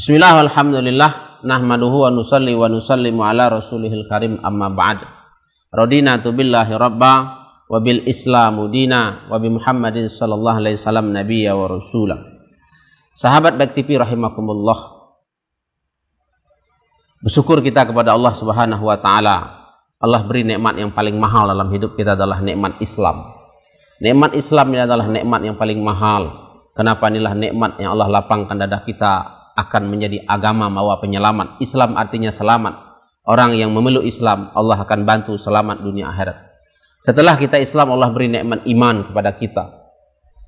Bismillah alhamdulillah, nahmaduhu wa nusalli wa nusallimu ala rasulihil karim amma ba'd. Radina tu billahi rabba wa bil islamu dina wa bi Muhammadin sallallahu alaihi wasallam Nabiya wa Rasulah. Sahabat Baik TV rahimakumullah. Bersyukur kita kepada Allah Subhanahu wa taala. Allah beri nikmat yang paling mahal dalam hidup kita adalah nikmat Islam. Nikmat Islam ini adalah nikmat yang paling mahal. Kenapa inilah nikmat yang Allah lapangkan dada kita akan menjadi agama mawa penyelamat. Islam artinya selamat. Orang yang memeluk Islam, Allah akan bantu selamat dunia akhirat. Setelah kita Islam, Allah beri nikmat iman kepada kita.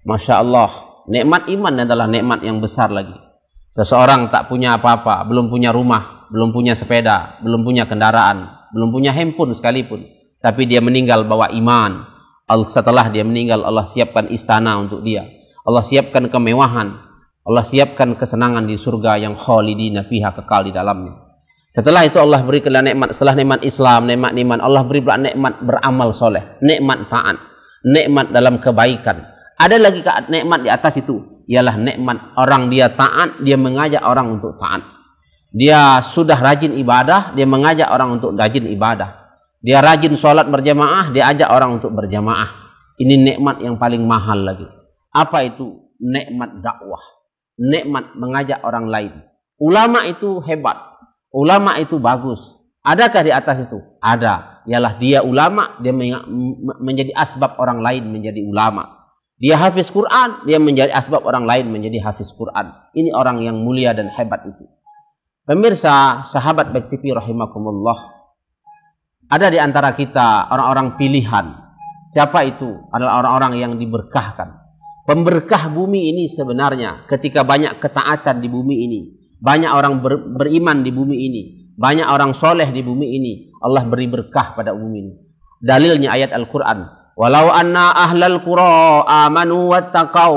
Masya Allah, nikmat iman adalah nikmat yang besar lagi. Seseorang tak punya apa-apa, belum punya rumah, belum punya sepeda, belum punya kendaraan, belum punya handphone sekalipun. Tapi dia meninggal bawa iman. Setelah dia meninggal, Allah siapkan istana untuk dia. Allah siapkan kemewahan, Allah siapkan kesenangan di surga yang khalidina fiha kekal di dalamnya. Setelah itu Allah beri kalian nikmat, setelah nikmat Islam, nikmat iman, Allah beri pula nikmat beramal soleh, nikmat taat, nikmat dalam kebaikan. Ada lagi nikmat di atas itu, ialah nikmat orang dia taat, dia mengajak orang untuk taat. Dia sudah rajin ibadah, dia mengajak orang untuk rajin ibadah. Dia rajin sholat berjamaah, dia ajak orang untuk berjamaah. Ini nikmat yang paling mahal lagi. Apa itu? Nikmat dakwah nikmat mengajak orang lain. Ulama itu hebat, ulama itu bagus. Adakah di atas itu? Ada. Ialah dia ulama, dia menjadi asbab orang lain menjadi ulama. Dia hafiz Quran, dia menjadi asbab orang lain menjadi hafiz Quran. Ini orang yang mulia dan hebat itu. Pemirsa, sahabat Baik TV rahimakumullah. Ada di antara kita orang-orang pilihan. Siapa itu? Adalah orang-orang yang diberkahkan Pemberkah bumi ini sebenarnya ketika banyak ketaatan di bumi ini, banyak orang ber, beriman di bumi ini, banyak orang soleh di bumi ini, Allah beri berkah pada bumi ini. Dalilnya ayat Al-Quran. Walau anna ahlal qura amanu wattaqau.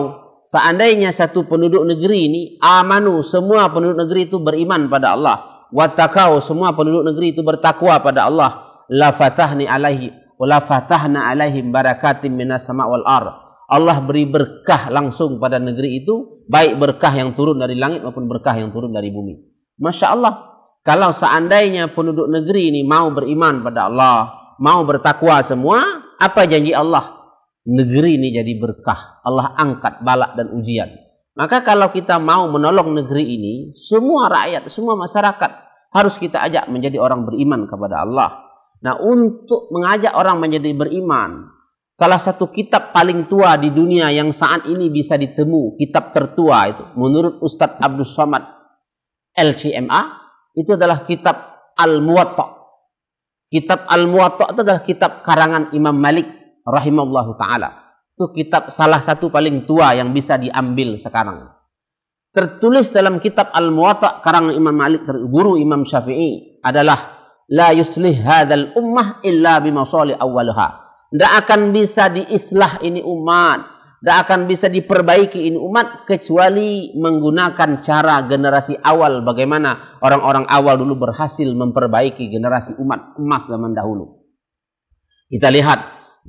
Seandainya satu penduduk negeri ini amanu, semua penduduk negeri itu beriman pada Allah. Wattaqau, semua penduduk negeri itu bertakwa pada Allah. La fatahni alaihi. Wa la fatahna alaihim barakatim minas sama wal ardh. Allah beri berkah langsung pada negeri itu, baik berkah yang turun dari langit maupun berkah yang turun dari bumi. Masya Allah, kalau seandainya penduduk negeri ini mau beriman pada Allah, mau bertakwa semua, apa janji Allah? Negeri ini jadi berkah. Allah angkat balak dan ujian. Maka kalau kita mau menolong negeri ini, semua rakyat, semua masyarakat harus kita ajak menjadi orang beriman kepada Allah. Nah, untuk mengajak orang menjadi beriman, Salah satu kitab paling tua di dunia yang saat ini bisa ditemu, kitab tertua itu menurut Ustadz Abdul Somad LCMA itu adalah kitab Al-Muwatta. Kitab Al-Muwatta itu adalah kitab karangan Imam Malik Rahimahullah taala. Itu kitab salah satu paling tua yang bisa diambil sekarang. Tertulis dalam kitab Al-Muwatta karangan Imam Malik guru Imam Syafi'i adalah la yuslih hadzal ummah illa bimasali awwalaha tidak akan bisa diislah ini umat. Tidak akan bisa diperbaiki ini umat kecuali menggunakan cara generasi awal bagaimana orang-orang awal dulu berhasil memperbaiki generasi umat emas zaman dahulu. Kita lihat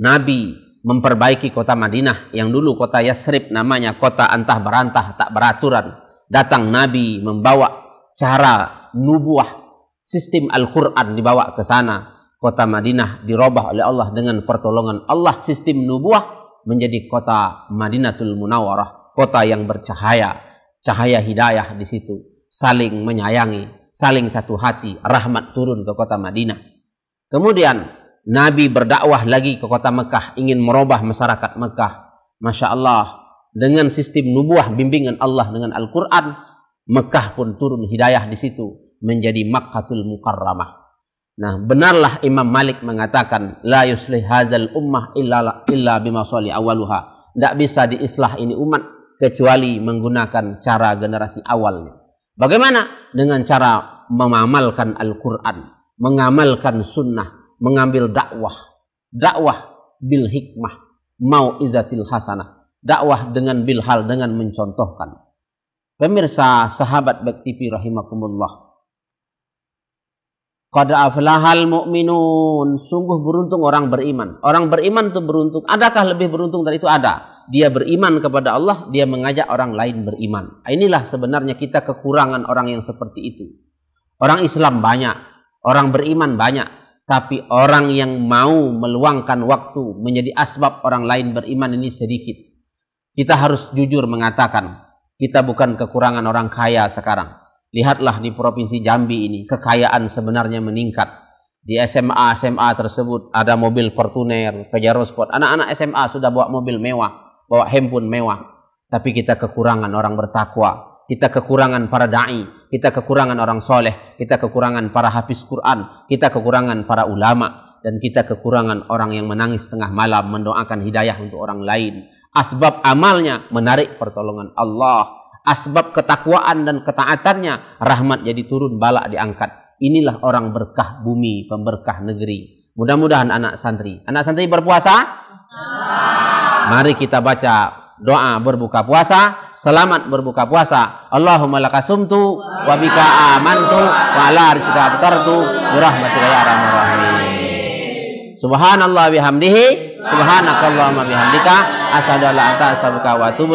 Nabi memperbaiki kota Madinah yang dulu kota Yasrib namanya kota antah berantah tak beraturan. Datang Nabi membawa cara nubuah sistem Al-Quran dibawa ke sana kota Madinah dirobah oleh Allah dengan pertolongan Allah sistem nubuah menjadi kota Madinatul Munawarah, kota yang bercahaya, cahaya hidayah di situ, saling menyayangi, saling satu hati, rahmat turun ke kota Madinah. Kemudian Nabi berdakwah lagi ke kota Mekah, ingin merubah masyarakat Mekah. Masya Allah, dengan sistem nubuah bimbingan Allah dengan Al-Quran, Mekah pun turun hidayah di situ menjadi Makkatul Mukarramah Nah, benarlah Imam Malik mengatakan la yuslih hazal ummah illa illa bimasali awaluha. Tidak bisa diislah ini umat kecuali menggunakan cara generasi awalnya. Bagaimana? Dengan cara mengamalkan Al-Qur'an, mengamalkan sunnah, mengambil dakwah. Dakwah bil hikmah, mau izatil hasanah. Dakwah dengan bilhal dengan mencontohkan. Pemirsa sahabat TV rahimakumullah Qad aflahal mu'minun. Sungguh beruntung orang beriman. Orang beriman itu beruntung. Adakah lebih beruntung dari itu? Ada. Dia beriman kepada Allah, dia mengajak orang lain beriman. Ah, inilah sebenarnya kita kekurangan orang yang seperti itu. Orang Islam banyak, orang beriman banyak, tapi orang yang mau meluangkan waktu menjadi asbab orang lain beriman ini sedikit. Kita harus jujur mengatakan, kita bukan kekurangan orang kaya sekarang Lihatlah di Provinsi Jambi ini, kekayaan sebenarnya meningkat. Di SMA-SMA tersebut ada mobil Fortuner, Pajero Sport. Anak-anak SMA sudah bawa mobil mewah, bawa handphone mewah. Tapi kita kekurangan orang bertakwa. Kita kekurangan para da'i. Kita kekurangan orang soleh. Kita kekurangan para hafiz Quran. Kita kekurangan para ulama. Dan kita kekurangan orang yang menangis tengah malam mendoakan hidayah untuk orang lain. Asbab amalnya menarik pertolongan Allah asbab ketakwaan dan ketaatannya rahmat jadi turun balak diangkat inilah orang berkah bumi pemberkah negeri mudah-mudahan anak santri anak santri berpuasa mari kita baca doa berbuka puasa selamat berbuka puasa Allahumma lakasumtu wabika amantu wa ala rizqika aftartu bi rahmatika ya subhanallah bihamdihi subhanakallahumma bihamdika asyhadu an anta wa atubu